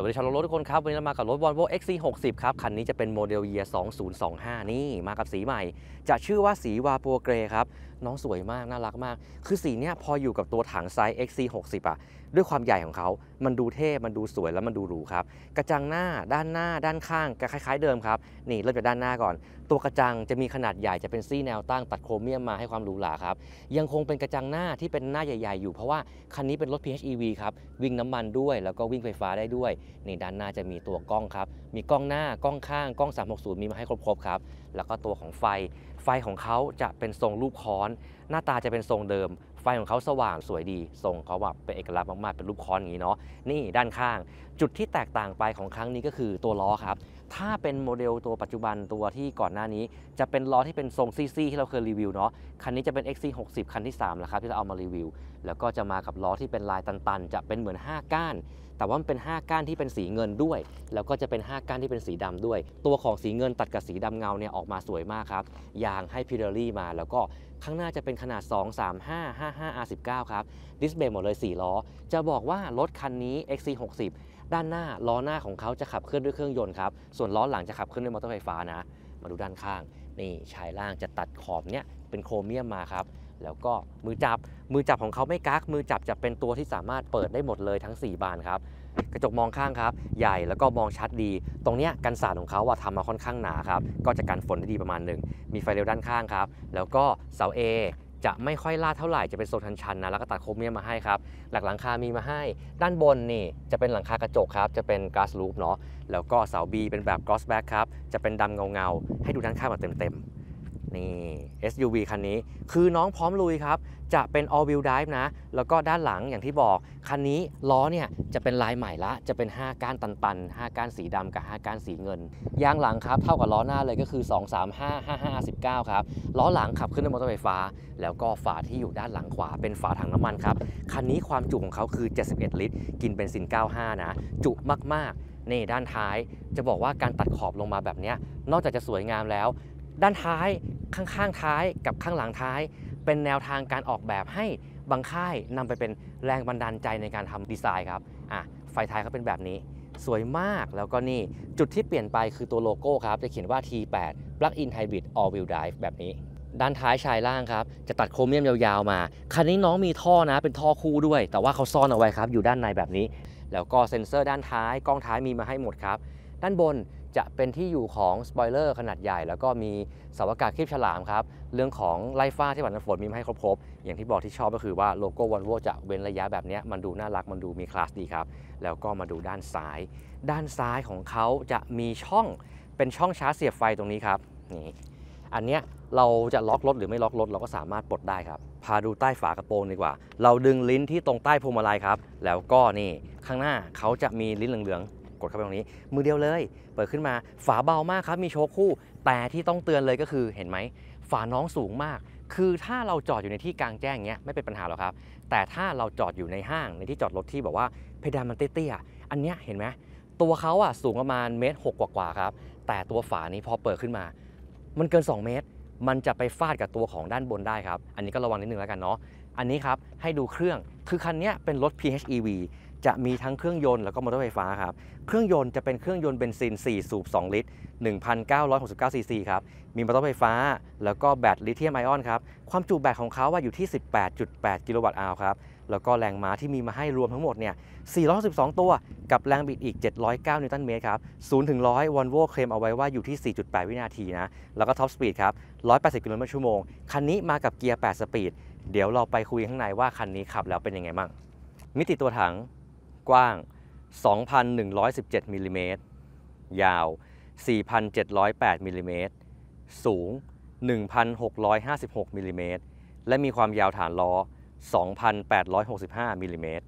วัสดีชาวรถทุกคนครับ วันนี้เรามากับรถ Volvo XC60 ครับ คันนี้จะเป็นโมเดล y e a ย2025 นี่ มากับสีใหม่ จะชื่อว่าสีวาปัวเกรครับน้องสวยมาก น่ารักมาก คือสีเนี้ยพออยู่กับตัวถังไซส์ XC60 อะด้วยความใหญ่ของเขา มันดูเท่มันดูสวยแล้วมันดูหรูครับกระจังหน้าด้านหน้าด้านข้างก็คล้ายๆเดิมครับ นี่เริ่มจากด้านหน้าก่อน ตัวกระจังจะมีขนาดใหญ่จะเป็นซี่แนวตั้งตัดโครเมียมมาให้ความหรูหราครับ ยังคงเป็นกระจังหน้าที่เป็นหน้าใหญ่ๆอยู่ เพราะว่าคันนี้เป็นรถ PHEV ครับวิ่งน้ำมันด้วย แล้วก็วิ่งไฟฟ้าได้ด้วย นี่ด้านหน้าจะมีตัวกล้องครับมีกล้องหน้ากล้องข้างกล้อง360มีมาให้ครบๆครับแล้วก็ตัวของไฟไฟของเขาจะเป็นทรงรูปค้อน หน้าตาจะเป็นทรงเดิม ไฟของเขาสว่างสวยดีทรงเขาแบบเป็นเอกลักษณ์มากๆเป็นรูปค้อนอย่างนี้เนาะนี่ด้านข้าง จุดที่แตกต่างไปของครั้งนี้ก็คือตัวล้อครับถ้าเป็นโมเดลตัวปัจจุบันตัวที่ก่อนหน้านี้จะเป็นล้อที่เป็นทรงซีซีที่เราเคยรีวิวเนาะคันนี้จะเป็น XC60 คันที่3แล้วครับ ที่เราเอามารีวิวแล้วก็จะมากับล้อที่เป็นลายตันๆ จะเป็นเหมือน 5 ก้าน แต่ว่ามันเป็น 5 ก้านที่เป็นสีเงินด้วย แล้วก็จะเป็น5ก้านที่เป็นสีดำด้วย ตัวของสีเงินตัดกับสีดำเงาเนี่ยออกมาสวยมากครับ ยางให้พิเรี่มาแล้วก็ข้างหน้าจะเป็นขนาด 2 3 5 5 5 R19 ครับดิสเบร์หมดเลย 4 ล้อ จะบอกว่ารถคันนี้ XC60 ด้านหน้าล้อหน้าของเขาจะขับเคลื่อนด้วยเครื่องยนต์ครับ ส่วนล้อหลังจะขับเคลื่อนด้วยมอเตอร์ไฟฟ้านะ มาดูด้านข้าง นี่ชายล่างจะตัดขอบเนี่ยเป็นโครเมียมมาครับแล้วก็มือจับมือจับของเขาไม่กักมือจับจะเป็นตัวที่สามารถเปิดได้หมดเลยทั้ง 4 บานครับกระจกมองข้างครับ ใหญ่แล้วก็มองชัดดี ตรงเนี้ยกันสาดของเขาว่าทำมาค่อนข้างหนาครับก็จะกันฝนได้ดีประมาณหนึ่งมีไฟเลี้ยวด้านข้างครับแล้วก็เสาเอจะไม่ค่อยลาดเท่าไหร่จะเป็นโซนชันันะแล้วก็ตัดโครเมียมมาให้ครับหลักหลังคา มีมาให้ด้านบนนี่จะเป็นหลังคากระจกครับจะเป็นกาสลูปเนาะแล้วก็เสาบีเป็นแบบกอสแบ็กครับจะเป็นดำเงาๆให้ดูด้านข้างมาเต็ม ๆนี่ SUV คันนี้คือน้องพร้อมลุยครับ จะเป็น all wheel drive นะแล้วก็ด้านหลังอย่างที่บอก คันนี้ล้อเนี่ยจะเป็นลายใหม่ละจะเป็น 5 ก้านตันน5ก้านสีดำกับ 5 ก้านสีเงิน ยางหลังครับเท่ากับล้อหน้าเลยก็คือ 2 3 5 5 5 19ครับล้อหลังขับขึ้นด้วยมอเตอร์ไฟฟ้า แล้วก็ฝาที่อยู่ด้านหลังขวาเป็นฝาถังน้ำมันครับคันนี้ความจุของเขาคือ71ลิตร กินเป็นซิน 95นะจุมากๆนี่ด้านท้าย จะบอกว่าการตัดขอบลงมาแบบนี้นอกจากจะสวยงามแล้ว ด้านท้ายข้างๆ ท้ายกับข้างหลังท้าย เป็นแนวทางการออกแบบให้บางค่ายนำไปเป็นแรงบันดาลใจในการทำดีไซน์ครับอ่ะไฟท้ายเขาเป็นแบบนี้ สวยมากแล้วก็นี่จุดที่เปลี่ยนไปคือตัวโลโก้ครับ จะเขียนว่า T8 Plug-in Hybrid All-Wheel Drive แบบนี้ ด้านท้ายชายล่างครับ จะตัดโครเมียมยาวๆมาคันนี้น้องมีท่อนะ เป็นท่อคู่ด้วยแต่ว่าเขาซ่อนเอาไว้ครับอยู่ด้านในแบบนี้ แล้วก็เซ็นเซอร์ด้านท้าย กล้องท้ายมีมาให้หมดครับด้านบนจะเป็นที่อยู่ของสปอยเลอร์ขนาดใหญ่แล้วก็มีสวากาศคลิปฉลามครับ เรื่องของไล่ฟ้าที่วัดน้ำฝนมีมาให้ครบๆอย่างที่บอกที่ชอบก็คือว่าโลโก้วอลโวจะเว้นระยะแบบนี้มันดูน่ารักมันดูมีคลาสดีครับ แล้วก็มาดูด้านซ้าย ด้านซ้ายของเขาจะมีช่อง เป็นช่องชาร์จเสียบไฟตรงนี้ครับนี่อันเนี้ยเราจะล็อกรถหรือไม่ล็อกรถเราก็สามารถปลดได้ครับพาดูใต้ฝากระโปรงดีกว่า เราดึงลิ้นที่ตรงใต้พวงมาลัยครับ แล้วก็นี่ข้างหน้าเขาจะมีลิ้นเหลืองกดเข้าไปตรงนี้มือเดียวเลยเปิดขึ้นมาฝาเบามากครับมีโชคคู่ แต่ที่ต้องเตือนเลยก็คือเห็นไหมฝาน้องสูงมาก คือถ้าเราจอดอยู่ในที่กลางแจ้งเงี้ยไม่เป็นปัญหาหรอกครับ แต่ถ้าเราจอดอยู่ในห้างในที่จอดรถที่แบบว่าเพดานมันเตี้ยๆอันเนี้ยเห็นไหมตัวเขาอ่ะสูงประมาณเมตรหกกว่าๆครับแต่ตัวฝานี้พอเปิดขึ้นมา มันเกิน 2 เมตร มันจะไปฟาดกับตัวของด้านบนได้ครับอันนี้ก็ระวังนิดนึงแล้วกันเนาะอันนี้ครับให้ดูเครื่องคือคันนี้เป็นรถ PHEV จะมีทั้งเครื่องยนต์แล้วก็มอเตอร์ไฟฟ้าครับ เครื่องยนต์จะเป็นเครื่องยนต์เบนซิน4สูบ2ลิตร 1,969ซีซีครับ มีมอเตอร์ไฟฟ้าแล้วก็แบตลิเธียมไอออนครับ ความจุแบตของเขาว่าอยู่ที่ 18.8 กิโลวัตต์อาวครับ แล้วก็แรงม้าที่มีมาให้รวมทั้งหมดเนี่ย412 ตัวกับแรงบิดอีก709นิวตันเมตรครับ0ถึง100วอลโวเคลมเอาไว้ว่าอยู่ที่ 4.8 วินาทีนะ แล้วก็ท็อปสปีดครับ180กิโลเมตรชั่วโมงคันนี้มากับเกียร์8สปีดเดี๋ยวเราไปคุยข้างในว่าคันนี้ขับแล้วเป็นยังไงบ้างมิติตัวถังกว้าง 2,117 มิลิเมตร ยาว 4,708 มิลิเมตร สูง 1,656 มิลิเมตร และมีความยาวฐานล้อ 2,865 มิลิเมตร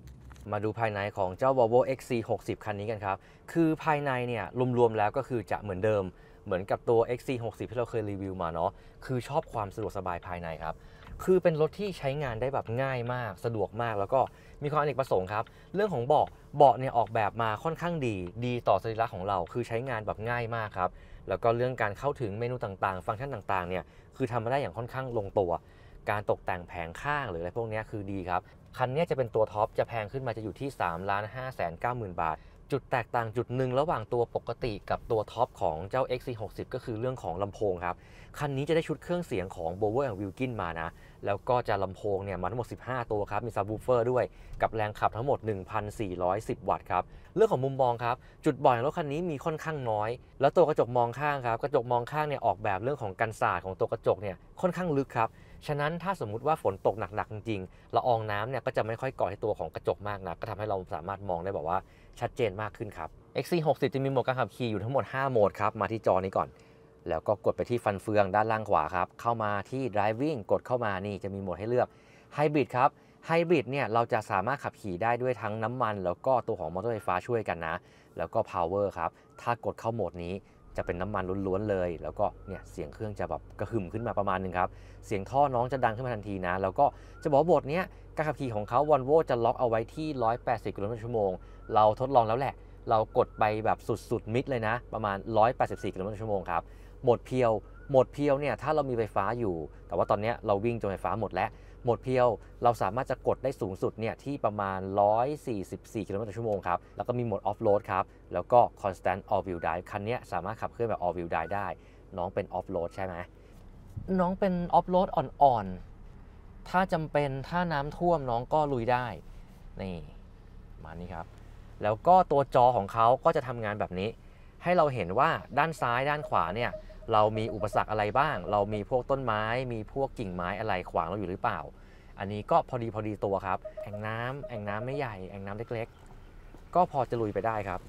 มาดูภายในของเจ้า Volvo XC60 คันนี้กันครับ คือภายในเนี่ยรวมๆแล้วก็คือจะเหมือนเดิม เหมือนกับตัว XC60 ที่เราเคยรีวิวมาเนาะ คือชอบความสะดวกสบายภายในครับคือเป็นรถที่ใช้งานได้แบบง่ายมากสะดวกมาก แล้วก็มีความอเนกประสงค์ครับ เรื่องของเบาะเบาะเนี่ยออกแบบมาค่อนข้างดีดีต่อสรีระของเรา คือใช้งานแบบง่ายมากครับ แล้วก็เรื่องการเข้าถึงเมนูต่างๆ ฟังก์ชันต่างๆเนี่ยคือทำมาได้อย่างค่อนข้างลงตัวการตกแต่งแผงข้างหรืออะไรพวกนี้คือดีครับคันนี้จะเป็นตัวท็อปจะแพงขึ้นมาจะอยู่ที่3ล้านห้าแสนเก้าหมื่นบาทจุดแตกต่างจุดหนึ่งระหว่างตัวปกติกับตัวท็อปของเจ้า XC60 ก็คือเรื่องของลำโพงครับ คันนี้จะได้ชุดเครื่องเสียงของ b o w e r แ n d Wilkin มานะ แล้วก็จะลำโพงเนี่ยมาทั้งหมด 15 ตัวครับ มีซับวูเฟอร์ด้วย กับแรงขับทั้งหมด 1,410 วัตต์ครับ เรื่องของมุมมองครับ จุดบอดของรถคันนี้มีค่อนข้างน้อย แล้วตัวกระจกมองข้างครับ กระจกมองข้างเนี่ยออกแบบเรื่องของกันศาสตร์ของตัวกระจกเนี่ยค่อนข้างลึกครับฉะนั้นถ้าสมมุติว่าฝนตกหนักๆ จริงๆละอองน้ำเนี่ยก็จะไม่ค่อยก่อให้ตัวของกระจกมากนะก็ทำให้เราสามารถมองได้แบบว่าชัดเจนมากขึ้นครับ XC60 จะมีโหมดการขับขี่อยู่ทั้งหมด 5โหมดครับ มาที่จอนี้ก่อน แล้วก็กดไปที่ฟันเฟืองด้านล่างขวาครับ เข้ามาที่ driving กดเข้ามานี่จะมีโหมดให้เลือก hybrid ครับ hybrid เนี่ยเราจะสามารถขับขี่ได้ด้วยทั้งน้ำมันแล้วก็ตัวของมอเตอร์ไฟฟ้าช่วยกันนะแล้วก็ power ครับถ้ากดเข้าโหมดนี้จะเป็นน้ำมันล้วนๆเลย แล้วก็เนี่ยเสียงเครื่องจะแบบกระหึ่มขึ้นมาประมาณนึงครับ เสียงท่อน้องจะดังขึ้นมาทันทีนะ แล้วก็จะบอกบทเนี้ยการขับขี่ของเขาวอลโวจะล็อกเอาไว้ที่ 180กิโลเมตรชั่วโมงเราทดลองแล้วแหละ เรากดไปแบบสุดๆ มิดเลยนะ ประมาณ 184กิโลเมตรชั่วโมงครับหมดเพียวหมดเพียวเนี่ยถ้าเรามีไฟฟ้าอยู่ แต่ว่าตอนนี้เราวิ่งจนไฟฟ้าหมดแล้วหมดเพียวเราสามารถจะกดได้สูงสุดเนี่ย ที่ประมาณ 144กิโลเมตรต่อชั่วโมงครับ แล้วก็มีโหมดออฟโรดครับ แล้วก็ constant all wheel drive คันนี้สามารถขับเคลื่อนแบบ all wheel drive ได้ น้องเป็นออฟโรดใช่ไหมน้องเป็นออฟโรดอ่อน ๆ ถ้าจำเป็นถ้าน้ำท่วมน้องก็ลุยได้ นี่ มานี่ครับ แล้วก็ตัวจอของเขาก็จะทำงานแบบนี้ ให้เราเห็นว่าด้านซ้ายด้านขวาเนี่ยเรามีอุปสรรคอะไรบ้าง เรามีพวกต้นไม้ มีพวกกิ่งไม้อะไรขวางเราอยู่หรือเปล่า อันนี้ก็พอดีพอดีตัวครับ แอ่งน้ำแอ่งน้ำไม่ใหญ่ แอ่งน้ำเล็กๆ ก็พอจะลุยไปได้ครับ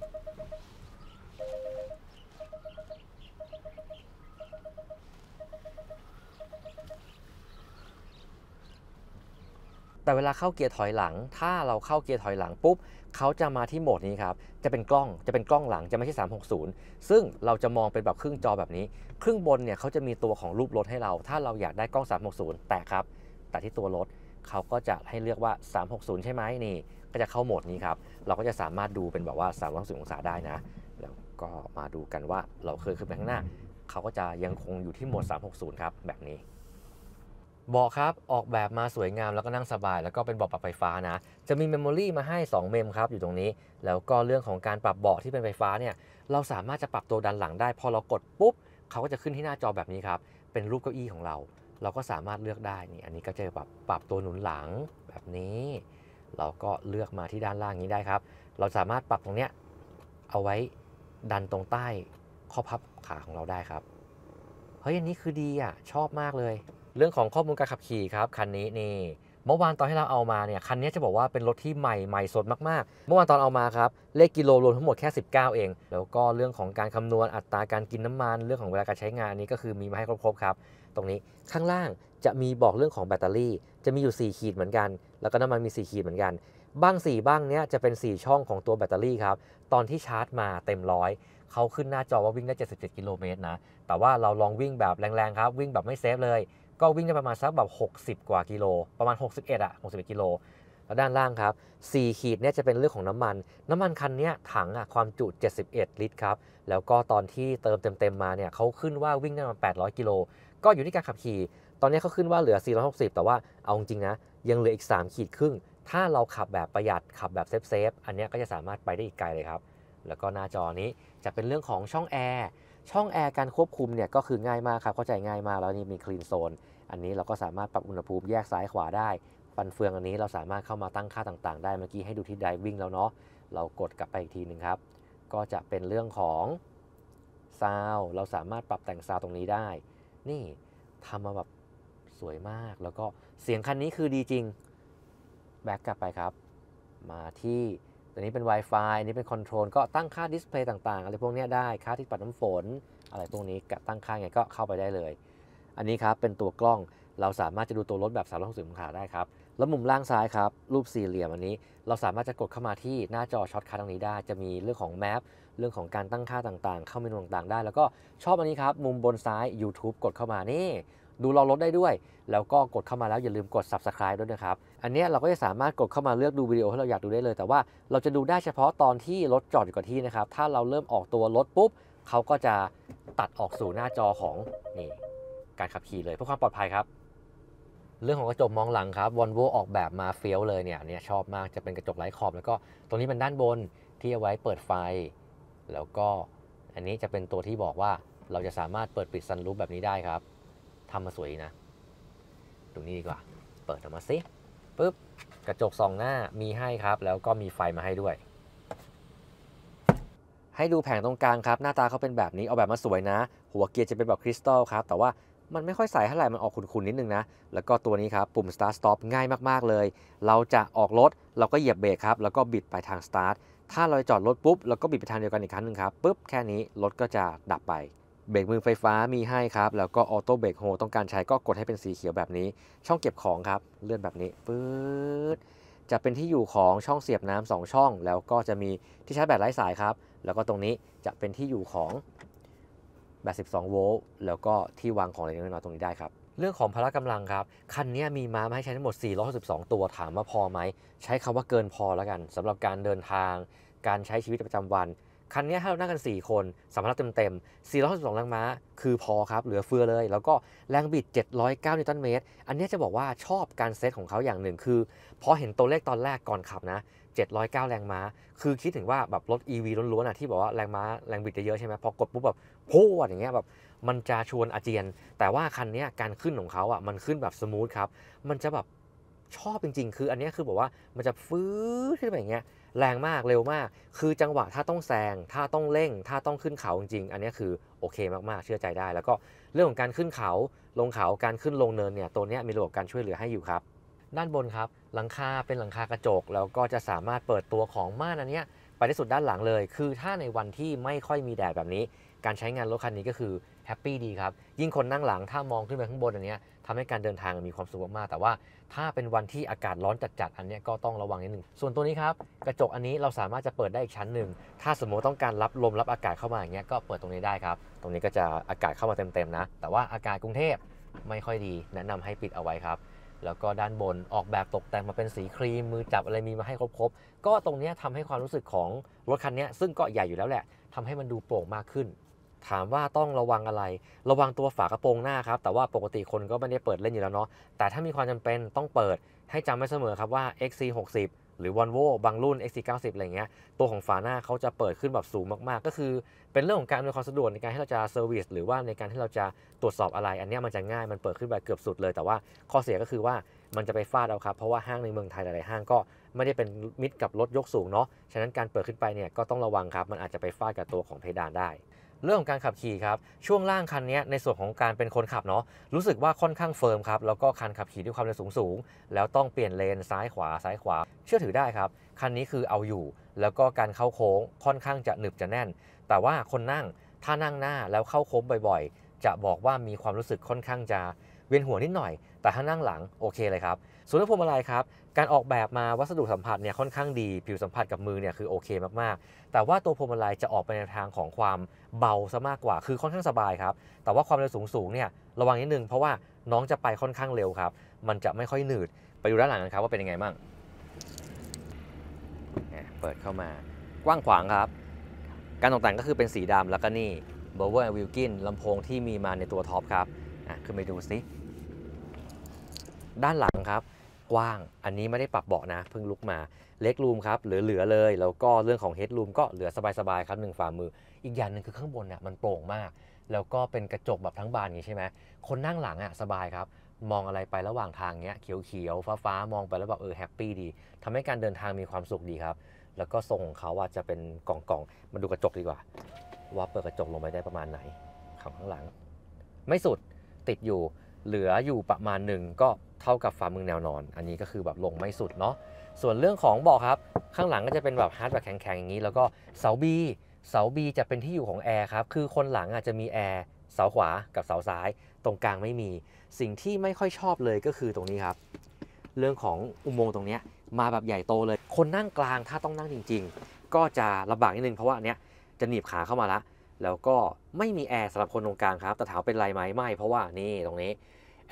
แต่เวลาเข้าเกียร์ถอยหลัง ถ้าเราเข้าเกียร์ถอยหลังปุ๊บเขาจะมาที่โหมดนี้ครับ จะเป็นกล้อง จะเป็นกล้องหลัง จะไม่ใช่360 ซึ่งเราจะมองเป็นแบบครึ่งจอแบบนี้ ครึ่งบนเนี่ยเขาจะมีตัวของรูปรถให้เรา ถ้าเราอยากได้กล้อง 360 แต่ครับ แต่ที่ตัวรถเขาก็จะให้เลือกว่า 360 ใช่ไหมนี่ ก็จะเข้าโหมดนี้ครับ เราก็จะสามารถดูเป็นแบบว่า360องศาได้นะ แล้วก็มาดูกันว่าเราเคยขึ้นไปข้างหน้า เขาก็จะยังคงอยู่ที่โหมด 360 ครับ แบบนี้เบาะครับ ออกแบบมาสวยงามแล้วก็นั่งสบาย แล้วก็เป็นเบาะปรับไฟฟ้านะ จะมีเมมโมรี่มาให้ 2เมมครับอยู่ตรงนี้ แล้วก็เรื่องของการปรับเบาะที่เป็นไฟฟ้าเนี่ย เราสามารถจะปรับตัวดันหลังได้ พอเรากดปุ๊บเขาก็จะขึ้นที่หน้าจอแบบนี้ครับเป็นรูปเก้าอี้ของเรา เราก็สามารถเลือกได้นี่อันนี้ก็จะปรับปรับตัวหนุนหลังแบบนี้ เราก็เลือกมาที่ด้านล่างนี้ได้ครับ เราสามารถปรับตรงเนี้ยเอาไว้ดันตรงใต้ข้อพับขาของเราได้ครับเฮ้ยอันนี้คือดีอ่ะชอบมากเลยเรื่องของข้อมูลการขับขี่ ครับ คันนี้นี่เมื่อวานตอนให้เราเอามาเนี่ยคันนี้จะบอกว่าเป็นรถที่ใหม่ใหม่สดมาก ๆ เมื่อวานตอนเอามาครับเลขกิโลรวมทั้งหมดแค่19 เอง แล้วก็เรื่องของการคำนวณอัตราการกินน้ำมันเรื่องของเวลาการใช้งานนี้ก็คือมีมาให้ครบครับตรงนี้ข้างล่างจะมีบอกเรื่องของแบตเตอรี่ จะมีอยู่ 4 ขีดเหมือนกัน แล้วก็น้ำมันมี4ขีดเหมือนกันบ้าง 4 บ้างเนี้ยจะเป็น 4 ช่องของตัวแบตเตอรี่ครับตอนที่ชาร์จมาเต็มร้อยเขาขึ้นหน้าจอว่าวิ่งได้77กิโลเมตรนะแต่ว่าเราลองวิ่งแบบแรงๆครับวิ่งแบบไม่เซฟเลยก็วิ่งได้ประมาณสักแบบ 60 กว่ากิโล ประมาณ61อะ61กิโลแล้วด้านล่างครับ 4 ขีดเนี่ยจะเป็นเรื่องของน้ำมัน น้ำมันคันนี้ถังอะความจุ 71 ลิตรครับแล้วก็ตอนที่เติมเต็มๆมาเนี่ยเขาขึ้นว่าวิ่งได้ประมาณ800กิโลก็อยู่ที่การขับขี่ ตอนนี้เขาขึ้นว่าเหลือ 460 แต่ว่าเอาจริงนะ ยังเหลืออีก 3 ขีดครึ่งถ้าเราขับแบบประหยัดขับแบบเซฟเฟอันนี้ก็จะสามารถไปได้อีกไกลเลยครับแล้วก็หน้าจอนี้จะเป็นเรื่องของช่องแอร์ช่องแอร์การควบคุมเนี่ยก็คือง่ายมากครับเข้าใจง่ายมากแล้วนี่มีคลีนโซนอันนี้เราก็สามารถปรับอุณหภูมิแยกซ้ายขวาได้ฟันเฟืองอันนี้เราสามารถเข้ามาตั้งค่าต่างๆได้ เมื่อกี้ให้ดูที่ไดวิ่งแล้วเนาะ เรากดกลับไปอีกทีหนึ่งครับ ก็จะเป็นเรื่องของซาว เราสามารถปรับแต่งซาวตรงนี้ได้ นี่ทำมาแบบ สวยมาก แล้วก็เสียงคันนี้คือดีจริง แบ็กกลับไปครับ มาที่ตัวนี้เป็น Wi-Fi อันนี้เป็นคอนโทรล ก็ตั้งค่าดิสเพลย์ต่างๆอะไรพวกนี้ได้ ค่าที่ปัดน้ำฝน อะไรพวกนี้ตั้งค่าไงก็เข้าไปได้เลยอันนี้ครับเป็นตัวกล้องเราสามารถจะดูตัวรถแบบ360องศาได้ครับแล้วมุมล่างซ้ายครับรูปสี่เหลี่ยมอันนี้ เราสามารถจะกดเข้ามาที่หน้าจอช็อตคัทตรงนี้ได้ จะมีเรื่องของแมปเรื่องของการตั้งค่าต่างๆ เข้าเมนูต่างๆได้ แล้วก็ชอบอันนี้ครับมุมบนซ้าย YouTube กดเข้ามานี่ ดูเรารถได้ด้วย แล้วก็กดเข้ามาแล้วอย่าลืมกด subscribe ด้วยนะครับอันนี้เราก็จะสามารถกดเข้ามาเลือกดูวิดีโอที่เราอยากดูได้เลย แต่ว่าเราจะดูได้เฉพาะตอนที่รถจอดอยู่กับที่นะครับถ้าเราเริ่มออกตัวรถปุ๊บเขาก็จะตัดออกสู่หน้าจอของนี่การขับขี่เลยเพื่อความปลอดภัยครับเรื่องของกระจกมองหลังครับวอลโวออกแบบมาเฟี้ยวเลยเนี่ยเนี่ยชอบมากจะเป็นกระจกไร้ขอบแล้วก็ ตรงนี้เป็นด้านบนที่เอาไว้เปิดไฟแล้วก็ อันนี้จะเป็นตัวที่บอกว่าเราจะสามารถเปิดปิดซันรูปแบบนี้ได้ครับทำมาสวยนะตรงนี้ดีกว่า เปิดออกมาสิปุ๊บกระจกสองหน้ามีให้ครับ แล้วก็มีไฟมาให้ด้วย ให้ดูแผงตรงกลางครับ หน้าตาเขาเป็นแบบนี้ออกแบบมาสวยนะ หัวเกียร์จะเป็นแบบคริสตัลครับ แต่ว่ามันไม่ค่อยใสเท่าไหร่ มันออกขุ่นๆนิดนึงนะ แล้วก็ตัวนี้ครับ ปุ่ม start stop ง่ายมากๆเลย เราจะออกรถ เราก็เหยียบเบรกครับ แล้วก็บิดไปทาง start ถ้าเราจอดรถปุ๊บเราก็บิดไปทางเดียวกันอีกครั้งหนึ่งครับปุ๊บแค่นี้ รถก็จะดับไป เบรกมือไฟฟ้ามีให้ครับ แล้วก็ออโต้เบรกโฮต้องการใช้ก็กดให้เป็นสีเขียวแบบนี้ ช่องเก็บของครับ เลื่อนแบบนี้ปื๊ดจะเป็นที่อยู่ของช่องเสียบน้ำ2ช่อง แล้วก็จะมีที่ชาร์จแบตไร้สายครับ แล้วก็ตรงนี้จะเป็นที่อยู่ของแบบ12โวลต์แล้วก็ที่วางของเล็กน้อยตรงนี้ได้ครับ เรื่องของพละกำลังครับคันนี้มีม้ามาให้ใช้ทั้งหมด462ตัวถามว่าพอไหม ใช้คำว่าเกินพอแล้วกัน สำหรับการเดินทาง การใช้ชีวิตประจำวัน คันนี้ถ้าเรานั่งกัน 4 คนสัมาระเต็มๆ462แรงม้าคือพอครับ เหลือเฟือเลย แล้วก็แรงบิด709นิวตันเมตร อันนี้จะบอกว่าชอบการเซตของเขาอย่างหนึ่ง คือ พอเห็นตัวเลขตอนแรกก่อนขับนะ709แรงม้าคือคิดถึงว่าแบบรถ EV ล้วนๆอ่ะที่บอกว่าแรงม้าแรงบิดเยอะใช่ไหมพอกดปุ๊บแบบพูดอย่างเงี้ยแบบมันจะชวนอาเจียน แต่ว่าคันนี้การขึ้นของเขาอ่ะมันขึ้นแบบสมูทครับมันจะแบบชอบจริงๆคืออันนี้คือบอกว่ามันจะฟื้นขึ้นไปอย่างเงี้ยแรงมากเร็วมาก คือจังหวะถ้าต้องแซงถ้าต้องเร่ง ถ้าต้องขึ้นเขาจริงๆอันนี้คือโอเคมากๆ เชื่อใจได้ แล้วก็เรื่องของการขึ้นเขาลงเขาการขึ้นลงเนินเนี่ยตัวนี้มีระบบการช่วยเหลือให้อยู่ครับ ด้านบนครับหลังคาเป็นหลังคากระจกแล้วก็จะสามารถเปิดตัวของม่านอันนี้ไปได้สุดด้านหลังเลย คือถ้าในวันที่ไม่ค่อยมีแดดแบบนี้การใช้งานรถคันนี้ก็คือแฮปปี้ดีครับ ยิ่งคนนั่งหลังถ้ามองขึ้นไปข้างบนอันนี้ทำให้การเดินทางมีความสุขมาก แต่ว่าถ้าเป็นวันที่อากาศร้อนจัดๆอันนี้ก็ต้องระวังนิดหนึ่งส่วนตัวนี้ครับ กระจกอันนี้เราสามารถจะเปิดได้อีกชั้นหนึ่ง ถ้าสมมติต้องการรับลมรับอากาศเข้ามาอย่างเงี้ย ก็เปิดตรงนี้ได้ครับ ตรงนี้ก็จะอากาศเข้ามาเต็มๆนะ แต่ว่าอากาศกรุงเทพไม่ค่อยดี แนะนำให้ปิดเอาไว้ครับ แล้วก็ด้านบนออกแบบตกแต่งมาเป็นสีครีม มือจับอะไรมีมาให้ครบๆก็ตรงนี้ทำให้ความรู้สึกของรถคันนี้ซึ่งก็ใหญ่อยู่แล้วแหละ ทำให้มันดูโปร่งมากขึ้นถามว่าต้องระวังอะไร ระวังตัวฝากระโปรงหน้าครับ แต่ว่าปกติคนก็ไม่ได้เปิดเล่นอยู่แล้วเนาะ แต่ถ้ามีความจำเป็นต้องเปิดให้จำไว้เสมอครับว่า XC60 หรือ Volvo บางรุ่น XC90 อะไรเงี้ย ตัวของฝาหน้าเขาจะเปิดขึ้นแบบสูงมาก ๆ ก็คือเป็นเรื่องของการอำนวยความสะดวกในการที่เราจะเซอร์วิสหรือว่าในการที่เราจะตรวจสอบอะไร อันนี้มันจะง่าย มันเปิดขึ้นไปเกือบสุดเลย แต่ว่าข้อเสียก็คือว่ามันจะไปฟาดเอาครับ เพราะว่าห้างในเมืองไทยหลายๆห้างก็ไม่ได้เป็นมิตรกับรถยกสูงเนาะ ฉะนั้นการเปิดขึ้นไปเนี่ยก็ต้องระวังครับ มันอาจจะไปฟาดกับตัวของเพดานได้เรื่องของการขับขี่ครับ ช่วงล่างคันนี้ในส่วนของการเป็นคนขับเนาะรู้สึกว่าค่อนข้างเฟิร์มครับ แล้วก็คันขับขี่ด้วยความเร็วสูงสูง แล้วต้องเปลี่ยนเลนซ้ายขวาซ้ายขวา เชื่อถือได้ครับคันนี้คือเอาอยู่แล้วก็การเข้าโค้งค่อนข้างจะหนึบจะแน่น แต่ว่าคนนั่งถ้านั่งหน้าแล้วเข้าโค้งบ่อยๆ จะบอกว่ามีความรู้สึกค่อนข้างจะเวียนหัวนิดหน่อย แต่ถ้านั่งหลังโอเคเลยครับส่วนพวงมาลัยครับการออกแบบมาวัสดุสัมผัสเนี่ยค่อนข้างดีผิวสัมผัสกับมือเนี่ยคือโอเคมากๆ แต่ว่าตัวพวงมาลัยจะออกไปในทางของความเบาซะมากกว่าคือค่อนข้างสบายครับ แต่ว่าความเร็วสูงๆเนี่ยระวังนิดนึงเพราะว่าน้องจะไปค่อนข้างเร็วครับมันจะไม่ค่อยหนืดไปดูด้านหลังกันครับว่าเป็นยังไงบ้างเปิดเข้ามากว้างขวางครับ การตกแต่งก็คือเป็นสีดำแล้วก็นี่ b o w e r Wilkin ลำโพงที่มีมาในตัวท็อปครับอ่ะขึ้นไปดูสิด้านหลังครับกว้าง อันนี้ไม่ได้ปรับเบาะนะ เพิ่งลุกมา เล็กรูมครับ เหลืออเลย แล้วก็เรื่องของเฮดรูมก็เหลือสบายสบายครับ หนึ่งฝ่ามือ อีกอย่างหนึ่งคือข้างบนเนี่ยมันโปร่งมาก แล้วก็เป็นกระจกแบบทั้งบานอย่างนี้ใช่ไหม คนนั่งหลังอ่ะสบายครับ มองอะไรไประหว่างทางเงี้ยเขียวเขียวฟ้าฟ้ามองไปแล้วแบบ เออแฮปปี้ดี ทำให้การเดินทางมีความสุขดีครับ แล้วก็ทรงของเขาว่าจะเป็นกล่องกล่องมาดูกระจกดีกว่า ว่าเปิดกระจกลงไปได้ประมาณไหนของข้างหลัง ไม่สุดติดอยู่ เหลืออยู่ประมาณหนึ่งก็เท่ากับฝ่ามือแนวนอน อันนี้ก็คือแบบลงไม่สุดเนาะ ส่วนเรื่องของบอกครับ ข้างหลังก็จะเป็นแบบฮาร์ดแบบแข็งๆอย่างนี้ แล้วก็เสาบี เสาบีจะเป็นที่อยู่ของแอร์ครับ คือคนหลังอาจจะมีแอร์เสาขวากับเสาซ้าย ตรงกลางไม่มี สิ่งที่ไม่ค่อยชอบเลยก็คือตรงนี้ครับ เรื่องของอุโมงค์ตรงนี้มาแบบใหญ่โตเลย คนนั่งกลางถ้าต้องนั่งจริงๆ ก็จะลำบากนิดนึงเพราะว่าอันเนี้ยจะหนีบขาเข้ามาละ แล้วก็ไม่มีแอร์สำหรับคนตรงกลางครับแต่ถามเป็นไรไหมไม่เพราะว่านี่ตรงนี้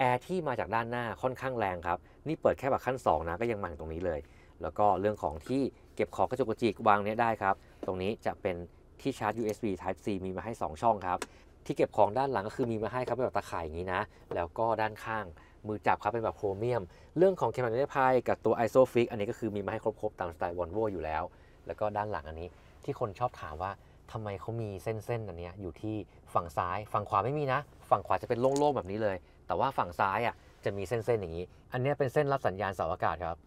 แอร์ที่มาจากด้านหน้าค่อนข้างแรงครับนี่เปิดแค่แบบขั้น2นะก็ยังมาถึงตรงนี้เลย แล้วก็เรื่องของที่เก็บของกระจุกกระจิกวางเนี้ยได้ครับตรงนี้จะเป็นที่ชาร์จ USB Type C มีมาให้ 2 ช่องครับที่เก็บของด้านหลังก็คือมีมาให้ครับเป็นแบบตะข่ายอย่างนี้นะ แล้วก็ด้านข้างมือจับครับเป็นแบบโครเมียมเรื่องของเคมันเนพายกับตัว ISOFIX อันนี้ก็คือมีมาให้ครบๆตามสไตล์วอลโวอยู่แล้ว แล้วก็ด้านหลังอันนี้ ที่คนชอบถามว่าทำไมเขามีเส้นๆอันนี้อยู่ที่ฝั่งซ้าย ฝั่งขวาไม่มีนะ ฝั่งขวาจะเป็นโล่งๆแบบนี้เลยแต่ว่าฝั่งซ้ายอ่ะจะมีเส้น ๆ อย่างนี้ อันนี้เป็นเส้นรับสัญญาณเสาอากาศครับ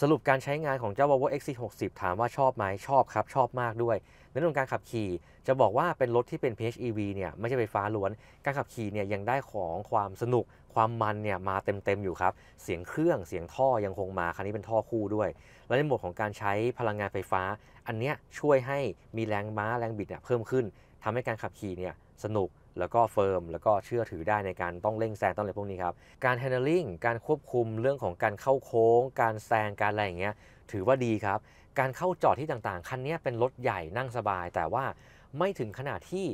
สรุปการใช้งานของเจ้า Volvo XC60 ถามว่าชอบไหม ชอบครับ ชอบมากด้วย ในเรื่องการขับขี่จะบอกว่าเป็นรถที่เป็น PHEV เนี่ยไม่ใช่ไฟฟ้าล้วน การขับขี่เนี่ยยังได้ของความสนุกความมันเนี่ยมาเต็ม ๆ อยู่ครับ เสียงเครื่องเสียงท่อ ยังคงมาคันนี้เป็นท่อคู่ด้วย และในโหมดของการใช้พลังงานไฟฟ้า อันเนี้ยช่วยให้มีแรงม้าแรงบิดเนี่ยเพิ่มขึ้นทำให้การขับขี่เนี่ยสนุกแล้วก็เฟิร์ม แล้วก็เชื่อถือได้ในการต้องเร่งแซงต้องอะไรพวกนี้ครับ การแฮนด์ลิงการควบคุมเรื่องของการเข้าโค้ง การแซงการอะไรอย่างเงี้ยถือว่าดีครับ การเข้าจอดที่ต่าง ๆ คันนี้เป็นรถใหญ่นั่งสบายแต่ว่าไม่ถึงขนาดที่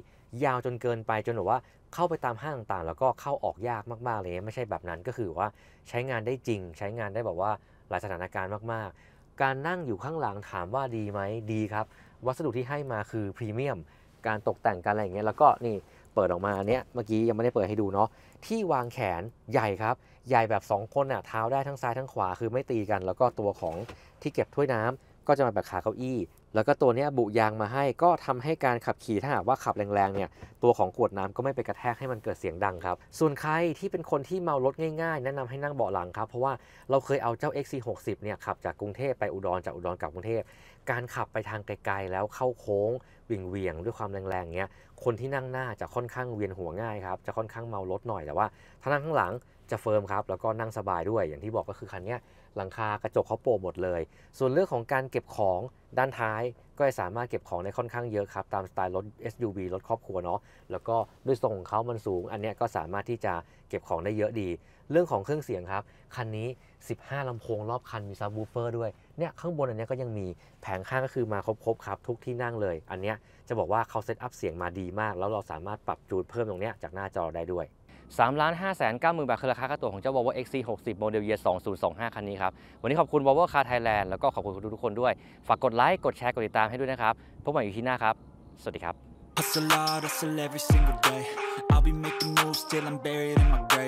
ยาวจนเกินไปจนแบบว่าเข้าไปตามห้างต่างๆแล้วก็เข้าออกยากมากๆเลยไม่ใช่แบบนั้นก็คือว่าใช้งานได้จริงใช้งานได้แบบว่าหลายสถานการณ์มาก ๆ การนั่งอยู่ข้างหลังถามว่าดีไหมดีครับ วัสดุที่ให้มาคือพรีเมียมการตกแต่งการอะไรอย่างเงี้ยแล้วก็นี่ปิดออกมาอันเนี้ยเมื่อกี้ยังไม่ได้เปิดให้ดูเนาะที่วางแขนใหญ่ครับ ใหญ่แบบ 2 คนอ่ะเท้าได้ทั้งซ้ายทั้งขวา คือไม่ตีกัน แล้วก็ตัวของที่เก็บถ้วยน้ำก็จะมาแบบขาเก้าอี้แล้วก็ตัวนี้บุยางมาให้ก็ทำให้การขับขี่ถ้าหากว่าขับแรงๆเนี่ยตัวของขวดน้ำก็ไม่ไปกระแทกให้มันเกิดเสียงดังครับ ส่วนใครที่เป็นคนที่เมารถง่ายๆ แนะนำให้นั่งเบาะหลังครับ เพราะว่าเราเคยเอาเจ้า XC60 เนี่ยขับจากกรุงเทพไปอุดรจากอุดรกลับกรุงเทพการขับไปทางไกลๆแล้วเข้าโค้งวิ่งเวียงด้วยความแรงๆเงี้ยคนที่นั่งหน้าจะค่อนข้างเวียนหัวง่ายครับจะค่อนข้างเมารถหน่อยแต่ว่าถ้านั่งข้างหลังจะเฟิร์มครับแล้วก็นั่งสบายด้วยอย่างที่บอกก็คือคันนี้หลังคากระจกเขาโปรหมดเลย ส่วนเรื่องของการเก็บของด้านท้าย ก็สามารถเก็บของได้ค่อนข้างเยอะครับตามสไตล์รถ SUV รถครอบครัวเนาะ แล้วก็ด้วยทรงของเขามันสูง อันนี้ก็สามารถที่จะเก็บของได้เยอะดี เรื่องของเครื่องเสียง ครับคันนี้ 15ลำโพงรอบคันมีซับวูเฟอร์ด้วย เนี่ยข้างบนอันนี้ก็ยังมีแผงข้างก็คือมาครบๆครับทุกที่นั่งเลย อันนี้จะบอกว่าเขาเซตอัพเสียงมาดีมากแล้วเราสามารถปรับจูดเพิ่มตรงนี้จากหน้าจอได้ด้วย3ล้าน5แสน9 0 0 0นบาทคือราคาค่าตัวของเจ้า Volvo XC60 โมเดล Year 2025 คันนี้ครับ วันนี้ขอบคุณ Volvo Car Thailand แล้วก็ขอบคุณทุกทุกคนด้วย ฝากกดไลค์ กดแชร์ กดติดตามให้ด้วยนะครับ พบกันอีกที่หน้าครับ สวัสดีครับ